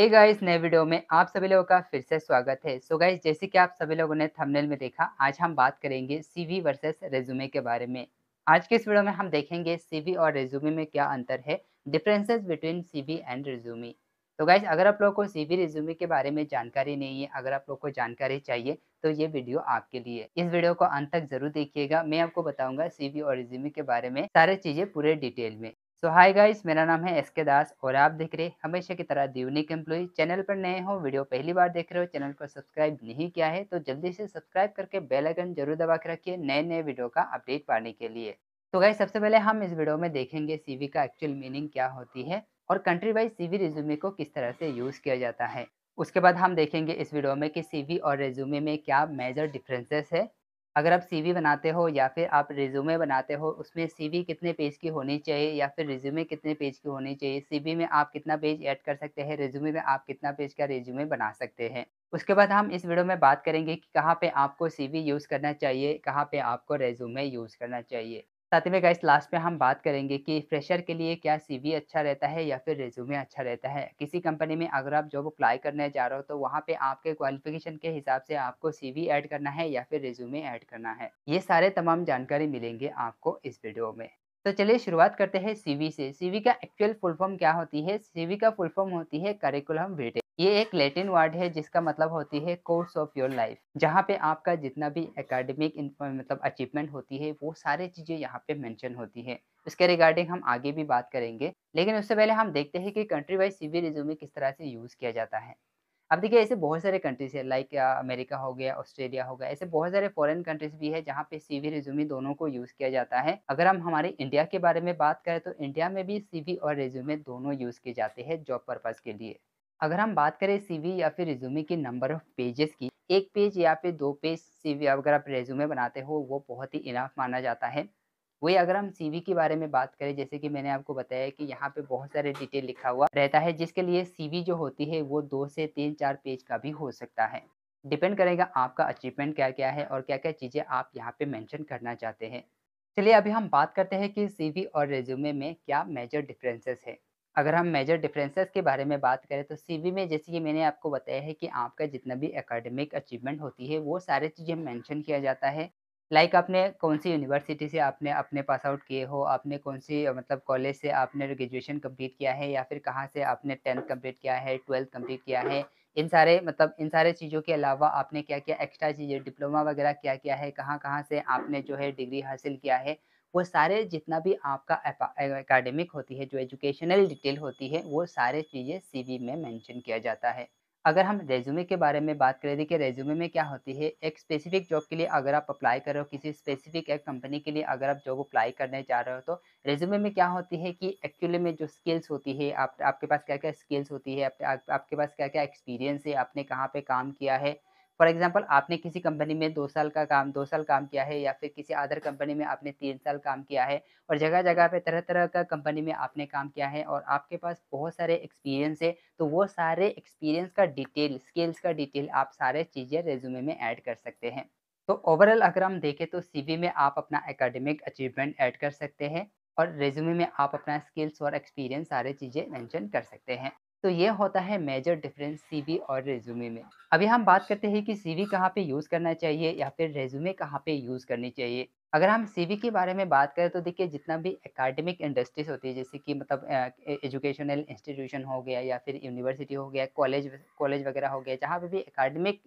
hey guys नए video में आप सभी लोगों का फिर से स्वागत है सो so गाइस जैसे कि आप सभी लोगों ने थंबनेल में देखा आज हम बात करेंगे सीवी वर्सेस रेज्यूमे के बारे में आज के इस वीडियो में हम देखेंगे सीवी और रेज्यूमे में क्या अंतर है differences between CV and resume तो गाइस अगर आप लोग को सीवी रिज्यूमे के बारे में जानकारी नहीं है अगर आप लोग को जानकारी चाहिए तो ये वीडियो आपके लिए इस वीडियो को अंत तक जरूर देखिएगा मैं आपको बताऊंगा सीवी और रिज्यूमे के बारे में सारी चीजें पूरे डिटेल में सो हाय गाइस मेरा नाम है एस के दास और आप देख रहे हमेशा की तरह दिवनिक एम्प्लॉय चैनल पर नए हो वीडियो पहली बार देख रहे हो चैनल को सब्सक्राइब नहीं किया है तो जल्दी से सब्सक्राइब करके बेल आइकन जरूर दबा के रखिए नए नए वीडियो का अपडेट पाने के लिए तो गाइस सबसे पहले हम इस वीडियो में देखेंगे सी का एक्चुअल मीनिंग क्या होती है और कंट्री वाइज सी रिज्यूमे को किस तरह से यूज़ किया जाता है उसके बाद हम देखेंगे इस वीडियो में कि सीवी और रेज्यूमे में क्या मेजर डिफरेंसेस है अगर आप सीवी बनाते हो या फिर आप रिज्यूमे बनाते हो उसमें सीवी कितने पेज की होनी चाहिए या फिर रिज्यूमे कितने पेज की होनी चाहिए सीवी में आप कितना पेज ऐड कर सकते हैं रिज्यूमे में आप कितना पेज का रिज्यूमे बना सकते हैं उसके बाद हम इस वीडियो में बात करेंगे कि कहाँ पे आपको सीवी यूज़ करना चाहिए कहाँ पे आपको रेज्यूमे यूज़ करना चाहिए साथ ही में गाइस लास्ट में हम बात करेंगे कि फ्रेशर के लिए क्या सीवी अच्छा रहता है या फिर रिज्यूमे अच्छा रहता है किसी कंपनी में अगर आप जॉब अप्लाई करने जा रहे हो तो वहाँ पे आपके क्वालिफिकेशन के हिसाब से आपको सीवी ऐड करना है या फिर रिज्यूमे ऐड करना है ये सारे तमाम जानकारी मिलेंगे आपको इस वीडियो में तो चलिए शुरुआत करते हैं सीवी से सीवी का एक्चुअल फुल फॉर्म क्या होती है सीवी का फुल फॉर्म होती है करिकुलम विटे ये एक लेटिन वर्ड है जिसका मतलब होती है कोर्स ऑफ योर लाइफ जहाँ पे आपका जितना भी एकेडमिक मतलब अचीवमेंट होती है वो सारे चीज़ें यहाँ पे मेंशन होती है उसके रिगार्डिंग हम आगे भी बात करेंगे लेकिन उससे पहले हम देखते हैं कि कंट्री वाइज सीवी रिज्यूमे किस तरह से यूज़ किया जाता है अब देखिए ऐसे बहुत सारे कंट्रीज है लाइक अमेरिका हो गया ऑस्ट्रेलिया हो गया ऐसे बहुत सारे फॉरेन कंट्रीज भी है जहाँ पे सीवी रिज्यूमे दोनों को यूज़ किया जाता है अगर हम हमारे इंडिया के बारे में बात करें तो इंडिया में भी सीवी और रिज्यूमे दोनों यूज़ किए जाते हैं जॉब पर्पज़ के लिए अगर हम बात करें सीवी या फिर रिज्यूमे के नंबर ऑफ पेजेस की एक पेज या फिर दो पेज सीवी अगर आप रेज्यूमे बनाते हो वो बहुत ही इनाफ माना जाता है वही अगर हम सीवी के बारे में बात करें जैसे कि मैंने आपको बताया कि यहाँ पे बहुत सारे डिटेल लिखा हुआ रहता है जिसके लिए सीवी जो होती है वो दो से तीन चार पेज का भी हो सकता है डिपेंड करेगा आपका अचीवमेंट क्या क्या है और क्या क्या चीज़ें आप यहाँ पे मेंशन करना चाहते हैं चलिए अभी हम बात करते हैं कि सीवी और रेज्यूमे में क्या मेजर डिफरेंसेस है अगर हम मेजर डिफरेंसेस के बारे में बात करें तो सीवी में जैसे कि मैंने आपको बताया है कि आपका जितना भी एकेडमिक अचीवमेंट होती है वो सारे चीज़ें मेंशन किया जाता है लाइक like आपने कौन सी यूनिवर्सिटी से आपने अपने पास आउट किए हो आपने कौन सी मतलब कॉलेज से आपने ग्रेजुएशन कम्प्लीट किया है या फिर कहाँ से आपने टेंथ कम्प्लीट किया है ट्वेल्थ कम्प्लीट किया है इन सारे मतलब इन सारे चीज़ों के अलावा आपने क्या क्या एक्स्ट्रा चीज़ें डिप्लोमा वगैरह क्या क्या है कहाँ कहाँ से आपने जो है डिग्री हासिल किया है वो सारे जितना भी आपका एकेडमिक होती है जो एजुकेशनल डिटेल होती है वो सारे चीज़ें सीवी में मेंशन किया जाता है अगर हम रेज्यूमे के बारे में बात करें देखिए रेज्यूमे में क्या होती है एक स्पेसिफिक जॉब के लिए अगर आप अप्लाई कर रहे हो किसी स्पेसिफिक एक कंपनी के लिए अगर आप जॉब अप्लाई करने जा रहे हो तो रेज्यूमे में क्या होती है कि एक्चुअली में जो स्किल्स होती है आप आपके पास क्या क्या स्किल्स होती है आप, आप, आपके पास क्या क्या एक्सपीरियंस है आपने कहाँ पर काम किया है फॉर एग्जाम्पल आपने किसी कंपनी में दो साल का काम दो साल काम किया है या फिर किसी अदर कंपनी में आपने तीन साल काम किया है और जगह जगह पे तरह तरह का कंपनी में आपने काम किया है और आपके पास बहुत सारे एक्सपीरियंस है तो वो सारे एक्सपीरियंस का डिटेल स्किल्स का डिटेल आप सारे चीज़ें रेज्यूमे में ऐड कर सकते हैं तो ओवरऑल अगर हम देखें तो सी में आप अपना एकेडमिक अचीवमेंट ऐड कर सकते हैं और रेज्यूमे में आप अपना स्किल्स और एक्सपीरियंस सारे चीज़ें मेंशन कर सकते हैं तो ये होता है मेजर डिफरेंस सीवी और रेज्यूमे में अभी हम बात करते हैं कि सीवी कहाँ पे यूज़ करना चाहिए या फिर रेज्यूमे कहाँ पे यूज़ करनी चाहिए अगर हम सी के बारे में बात करें तो देखिए जितना भी एकेडमिक इंडस्ट्रीज होती है जैसे कि मतलब एजुकेशनल इंस्टीट्यूशन हो गया या फिर यूनिवर्सिटी हो गया कॉलेज कॉलेज वगैरह हो गया जहाँ पे भी एकेडमिक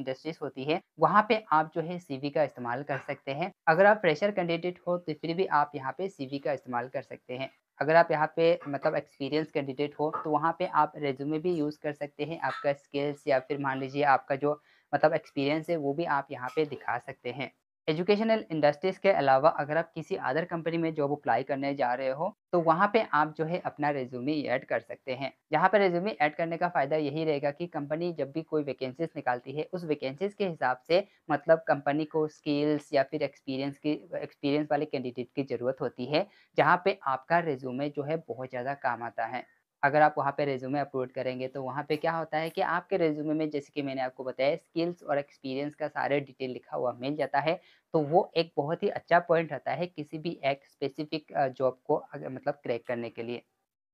इंडस्ट्रीज होती है वहाँ पे आप जो है सी का इस्तेमाल कर सकते हैं अगर आप फ्रेशर कैंडिडेट हो तो फिर भी आप यहाँ पे सी का इस्तेमाल कर सकते हैं अगर आप यहाँ पे मतलब एक्सपीरियंस कैंडिडेट हो तो वहाँ पे आप रेज्यूमे भी यूज़ कर सकते हैं आपका स्किल्स या फिर मान लीजिए आपका जो मतलब एक्सपीरियंस है वो भी आप यहाँ पे दिखा सकते हैं एजुकेशनल इंडस्ट्रीज के अलावा अगर आप किसी अदर कंपनी में जॉब अप्लाई करने जा रहे हो तो वहाँ पे आप जो है अपना रेज्यूमे ऐड कर सकते हैं यहाँ पर रेज्यूमे ऐड करने का फायदा यही रहेगा कि कंपनी जब भी कोई वैकेंसीज निकालती है उस वैकेंसीज के हिसाब से मतलब कंपनी को स्किल्स या फिर एक्सपीरियंस की एक्सपीरियंस वाले कैंडिडेट की ज़रूरत होती है जहाँ पे आपका रेज्यूमे जो है बहुत ज़्यादा काम आता है अगर आप वहाँ पे रेज्यूमे अपलोड करेंगे तो वहाँ पे क्या होता है कि आपके रेज्यूमे में जैसे कि मैंने आपको बताया स्किल्स और एक्सपीरियंस का सारे डिटेल लिखा हुआ मिल जाता है तो वो एक बहुत ही अच्छा पॉइंट रहता है किसी भी एक स्पेसिफिक जॉब को अगर, मतलब क्रैक करने के लिए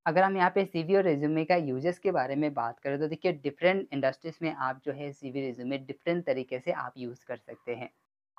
अगर हम यहाँ पे सी और रेज्यूमे का यूजेस के बारे में बात करें तो देखिए डिफरेंट इंडस्ट्रीज़ में आप जो है सी रेज्यूमे डिफरेंट तरीके से आप यूज़ कर सकते हैं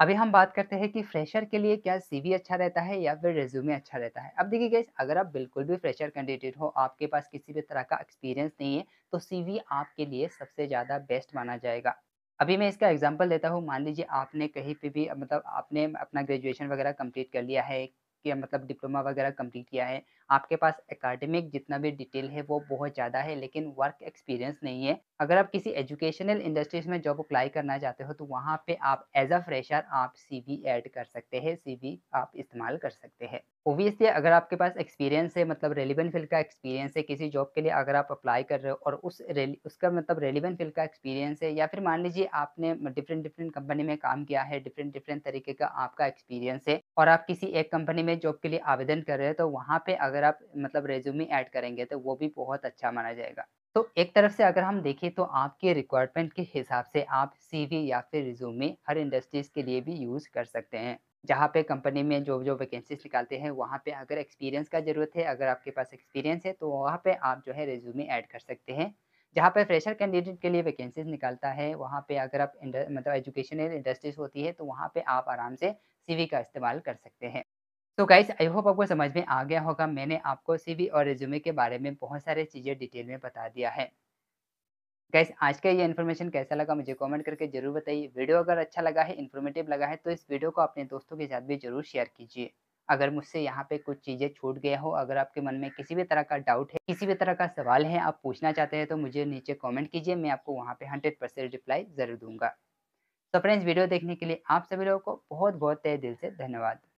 अभी हम बात करते हैं कि फ्रेशर के लिए क्या सीवी अच्छा रहता है या फिर रेज्यूमे अच्छा रहता है अब देखिए गैस अगर आप बिल्कुल भी फ्रेशर कैंडिडेट हो आपके पास किसी भी तरह का एक्सपीरियंस नहीं है तो सीवी आपके लिए सबसे ज़्यादा बेस्ट माना जाएगा अभी मैं इसका एग्जाम्पल देता हूँ मान लीजिए आपने कहीं पर भी मतलब आपने अपना ग्रेजुएशन वगैरह कम्प्लीट कर लिया है कि मतलब डिप्लोमा वगैरह कम्प्लीट किया है आपके पास एकेडमिक जितना भी डिटेल है वो बहुत ज़्यादा है लेकिन वर्क एक्सपीरियंस नहीं है अगर आप किसी एजुकेशनल इंडस्ट्रीज में जॉब अप्लाई करना चाहते हो तो वहाँ पे आप एज अ फ्रेशर आप सीवी ऐड कर सकते हैं सीवी आप इस्तेमाल कर सकते हैं ओबियसली अगर आपके पास एक्सपीरियंस है मतलब रेलिवेंट फील्ड का एक्सपीरियंस है किसी जॉब के लिए अगर आप अप्लाई कर रहे हो और उस उसका मतलब रेलिवेंट फील्ड का एक्सपीरियंस है या फिर मान लीजिए आपने डिफरेंट डिफरेंट कंपनी में काम किया है डिफरेंट डिफरेंट तरीके का आपका एक्सपीरियंस है और आप किसी एक कंपनी में जॉब के लिए आवेदन कर रहे हो तो वहाँ पे अगर अगर आप मतलब रेज्यूमे ऐड करेंगे तो वो भी बहुत अच्छा माना जाएगा तो एक तरफ से अगर हम देखें तो आपके रिक्वायरमेंट के हिसाब से आप सीवी या फिर रिज्यूमे हर इंडस्ट्रीज़ के लिए भी यूज़ कर सकते हैं जहाँ पे कंपनी में जो जो वैकेंसीज निकालते हैं वहाँ पे अगर एक्सपीरियंस का ज़रूरत है अगर आपके पास एक्सपीरियंस है तो वहाँ पे आप जो है रेज्यूमे ऐड कर सकते हैं जहाँ पे फ्रेशर कैंडिडेट के लिए वैकेंसीज निकालता है वहाँ पे अगर आप मतलब एजुकेशनल इंडस्ट्रीज होती है तो वहाँ पे आप आराम से सीवी का इस्तेमाल कर सकते हैं तो गाइस आई होप आपको समझ में आ गया होगा मैंने आपको सीवी और रिज्यूमे के बारे में बहुत सारे चीज़ें डिटेल में बता दिया है गाइस आज का ये इन्फॉर्मेशन कैसा लगा मुझे कमेंट करके जरूर बताइए वीडियो अगर अच्छा लगा है इन्फॉर्मेटिव लगा है तो इस वीडियो को अपने दोस्तों के साथ भी जरूर शेयर कीजिए अगर मुझसे यहाँ पे कुछ चीज़ें छूट गया हो अगर आपके मन में किसी भी तरह का डाउट है किसी भी तरह का सवाल है आप पूछना चाहते हैं तो मुझे नीचे कॉमेंट कीजिए मैं आपको वहाँ पे हंड्रेड परसेंट रिप्लाई ज़रूर दूंगा तो फ्रेंड्स वीडियो देखने के लिए आप सभी लोगों को बहुत बहुत तय दिल से धन्यवाद